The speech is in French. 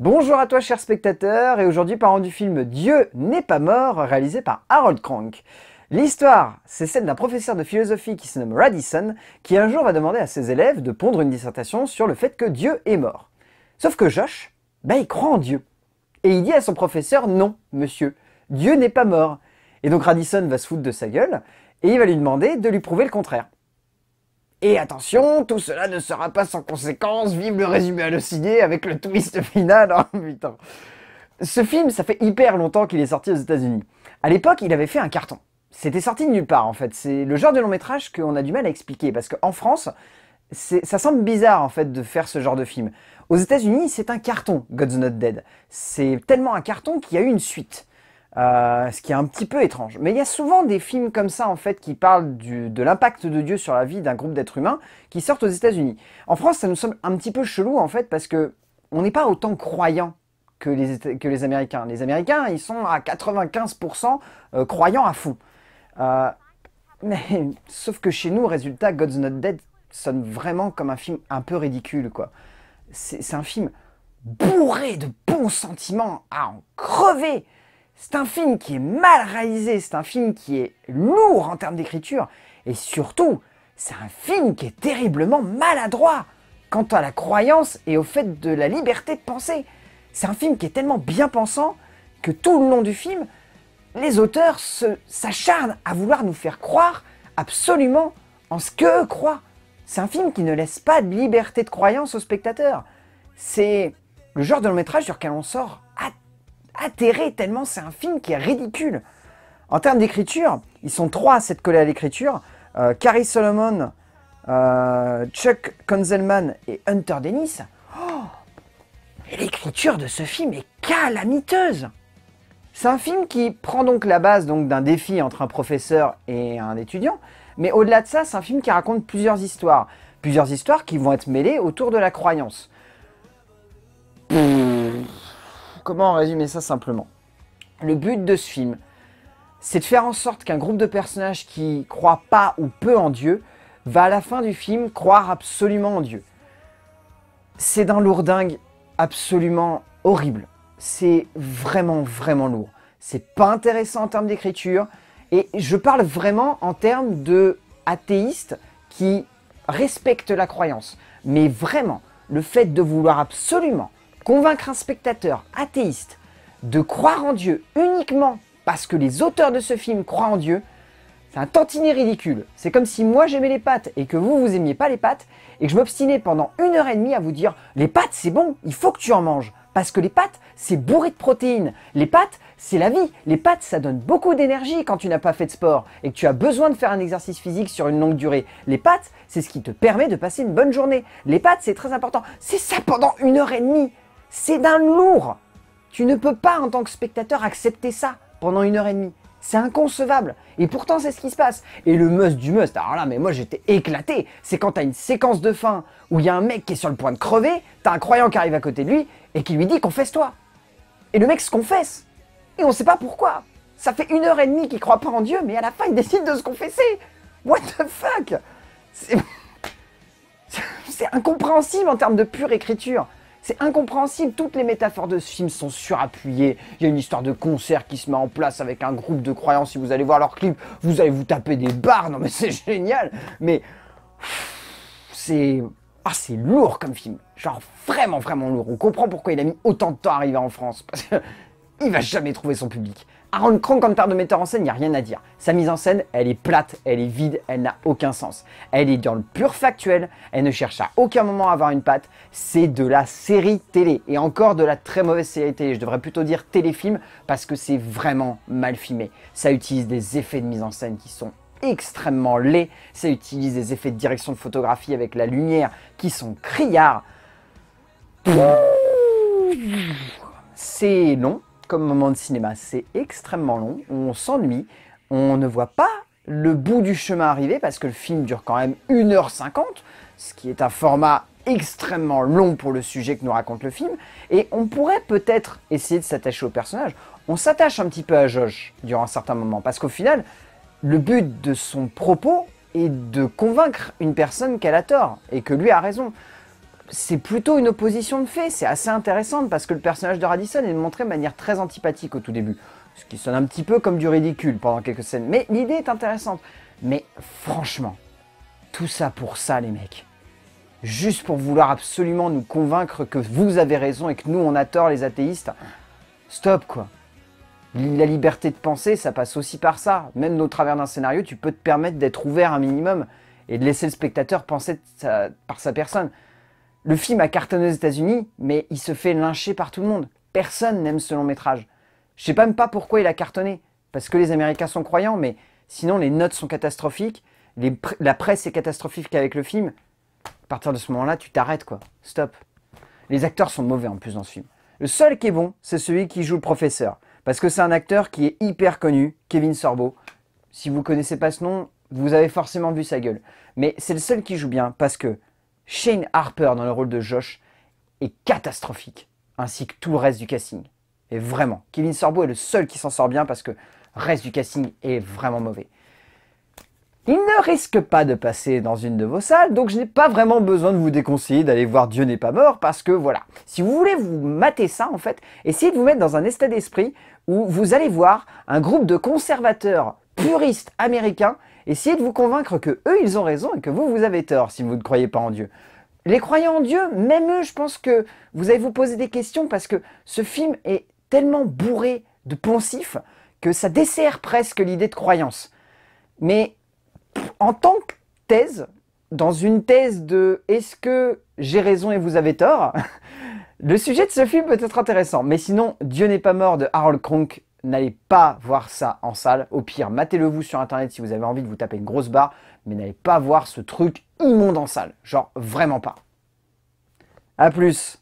Bonjour à toi cher spectateur, et aujourd'hui parlons du film Dieu n'est pas mort, réalisé par Harold Cronk. L'histoire, c'est celle d'un professeur de philosophie qui se nomme Radisson, qui un jour va demander à ses élèves de pondre une dissertation sur le fait que Dieu est mort. Sauf que Josh, ben il croit en Dieu. Et il dit à son professeur, non, monsieur, Dieu n'est pas mort. Et donc Radisson va se foutre de sa gueule, et il va lui demander de lui prouver le contraire. Et attention, tout cela ne sera pas sans conséquence, vive le résumé halluciné avec le twist final, oh putain. Ce film, ça fait hyper longtemps qu'il est sorti aux états unis À l'époque, il avait fait un carton. C'était sorti de nulle part en fait, c'est le genre de long métrage qu'on a du mal à expliquer, parce qu'en France, ça semble bizarre en fait de faire ce genre de film. Aux états unis c'est un carton, God's Not Dead. C'est tellement un carton qu'il y a eu une suite. Euh, ce qui est un petit peu étrange. Mais il y a souvent des films comme ça, en fait, qui parlent de l'impact de Dieu sur la vie d'un groupe d'êtres humains qui sortent aux États-Unis. En France, ça nous semble un petit peu chelou, en fait, parce que on n'est pas autant croyants que les, Américains. Les Américains, ils sont à 95% euh, croyants à fond. Euh, mais sauf que chez nous, résultat, God's Not Dead sonne vraiment comme un film un peu ridicule, quoi. C'est un film bourré de bons sentiments à en crever c'est un film qui est mal réalisé, c'est un film qui est lourd en termes d'écriture, et surtout, c'est un film qui est terriblement maladroit quant à la croyance et au fait de la liberté de penser. C'est un film qui est tellement bien pensant que tout le long du film, les auteurs s'acharnent à vouloir nous faire croire absolument en ce qu'eux croient. C'est un film qui ne laisse pas de liberté de croyance au spectateur. C'est le genre de long métrage sur lequel on sort atterré tellement c'est un film qui est ridicule. En termes d'écriture, ils sont trois à cette collée à l'écriture. Euh, Carrie Solomon, euh, Chuck Konzelman et Hunter Dennis. Oh, l'écriture de ce film est calamiteuse C'est un film qui prend donc la base d'un défi entre un professeur et un étudiant, mais au-delà de ça, c'est un film qui raconte plusieurs histoires. Plusieurs histoires qui vont être mêlées autour de la croyance comment résumer ça simplement Le but de ce film, c'est de faire en sorte qu'un groupe de personnages qui croient pas ou peu en Dieu va à la fin du film croire absolument en Dieu. C'est d'un lourdingue absolument horrible. C'est vraiment, vraiment lourd. C'est pas intéressant en termes d'écriture. Et je parle vraiment en termes de athéistes qui respectent la croyance. Mais vraiment, le fait de vouloir absolument Convaincre un spectateur athéiste de croire en Dieu uniquement parce que les auteurs de ce film croient en Dieu, c'est un tantinet ridicule. C'est comme si moi j'aimais les pâtes et que vous, vous aimiez pas les pâtes et que je m'obstinais pendant une heure et demie à vous dire les pâtes c'est bon, il faut que tu en manges. Parce que les pâtes, c'est bourré de protéines. Les pâtes, c'est la vie. Les pâtes, ça donne beaucoup d'énergie quand tu n'as pas fait de sport et que tu as besoin de faire un exercice physique sur une longue durée. Les pâtes, c'est ce qui te permet de passer une bonne journée. Les pâtes, c'est très important. C'est ça pendant une heure et demie. C'est d'un lourd. Tu ne peux pas, en tant que spectateur, accepter ça pendant une heure et demie. C'est inconcevable. Et pourtant, c'est ce qui se passe. Et le must du must, alors là, mais moi j'étais éclaté. C'est quand t'as une séquence de fin où il y a un mec qui est sur le point de crever, t'as un croyant qui arrive à côté de lui et qui lui dit confesse-toi. Et le mec se confesse. Et on sait pas pourquoi. Ça fait une heure et demie qu'il croit pas en Dieu, mais à la fin, il décide de se confesser. What the fuck C'est incompréhensible en termes de pure écriture. C'est incompréhensible, toutes les métaphores de ce film sont surappuyées. Il y a une histoire de concert qui se met en place avec un groupe de croyants. Si vous allez voir leur clip, vous allez vous taper des barres. Non mais c'est génial. Mais c'est ah c'est lourd comme film. Genre vraiment vraiment lourd. On comprend pourquoi il a mis autant de temps à arriver en France parce qu'il va jamais trouver son public. Aaron quand comme tard de metteur en scène, il n'y a rien à dire. Sa mise en scène, elle est plate, elle est vide, elle n'a aucun sens. Elle est dans le pur factuel, elle ne cherche à aucun moment à avoir une patte. C'est de la série télé, et encore de la très mauvaise série télé. Je devrais plutôt dire téléfilm, parce que c'est vraiment mal filmé. Ça utilise des effets de mise en scène qui sont extrêmement laids. Ça utilise des effets de direction de photographie avec la lumière qui sont criards. C'est long, comme moment de cinéma. C'est extrêmement long, on s'ennuie, on ne voit pas le bout du chemin arriver parce que le film dure quand même 1h50, ce qui est un format extrêmement long pour le sujet que nous raconte le film, et on pourrait peut-être essayer de s'attacher au personnage. On s'attache un petit peu à Josh durant un certain moment, parce qu'au final, le but de son propos est de convaincre une personne qu'elle a tort, et que lui a raison c'est plutôt une opposition de fait, c'est assez intéressant parce que le personnage de Radisson est montré de manière très antipathique au tout début, ce qui sonne un petit peu comme du ridicule pendant quelques scènes, mais l'idée est intéressante. Mais franchement, tout ça pour ça les mecs. Juste pour vouloir absolument nous convaincre que vous avez raison et que nous on a tort les athéistes. Stop quoi. La liberté de penser, ça passe aussi par ça. Même au travers d'un scénario, tu peux te permettre d'être ouvert un minimum et de laisser le spectateur penser par sa personne. Le film a cartonné aux États-Unis, mais il se fait lyncher par tout le monde. Personne n'aime ce long métrage. Je sais même pas pourquoi il a cartonné. Parce que les Américains sont croyants, mais sinon les notes sont catastrophiques, la presse est catastrophique avec le film. À partir de ce moment-là, tu t'arrêtes quoi. Stop. Les acteurs sont mauvais en plus dans ce film. Le seul qui est bon, c'est celui qui joue le professeur. Parce que c'est un acteur qui est hyper connu, Kevin Sorbo. Si vous connaissez pas ce nom, vous avez forcément vu sa gueule. Mais c'est le seul qui joue bien parce que Shane Harper dans le rôle de Josh est catastrophique, ainsi que tout le reste du casting. Et vraiment, Kevin Sorbo est le seul qui s'en sort bien parce que le reste du casting est vraiment mauvais. Il ne risque pas de passer dans une de vos salles, donc je n'ai pas vraiment besoin de vous déconseiller d'aller voir Dieu n'est pas mort, parce que voilà. Si vous voulez vous mater ça, en fait, essayez de vous mettre dans un état d'esprit où vous allez voir un groupe de conservateurs puristes américains Essayez de vous convaincre que eux, ils ont raison et que vous, vous avez tort si vous ne croyez pas en Dieu. Les croyants en Dieu, même eux, je pense que vous allez vous poser des questions parce que ce film est tellement bourré de poncifs que ça dessert presque l'idée de croyance. Mais en tant que thèse, dans une thèse de est-ce que j'ai raison et vous avez tort, le sujet de ce film peut être intéressant. Mais sinon, Dieu n'est pas mort de Harold Cronk n'allez pas voir ça en salle. Au pire, matez-le vous sur internet si vous avez envie de vous taper une grosse barre, mais n'allez pas voir ce truc immonde en salle. Genre, vraiment pas. A plus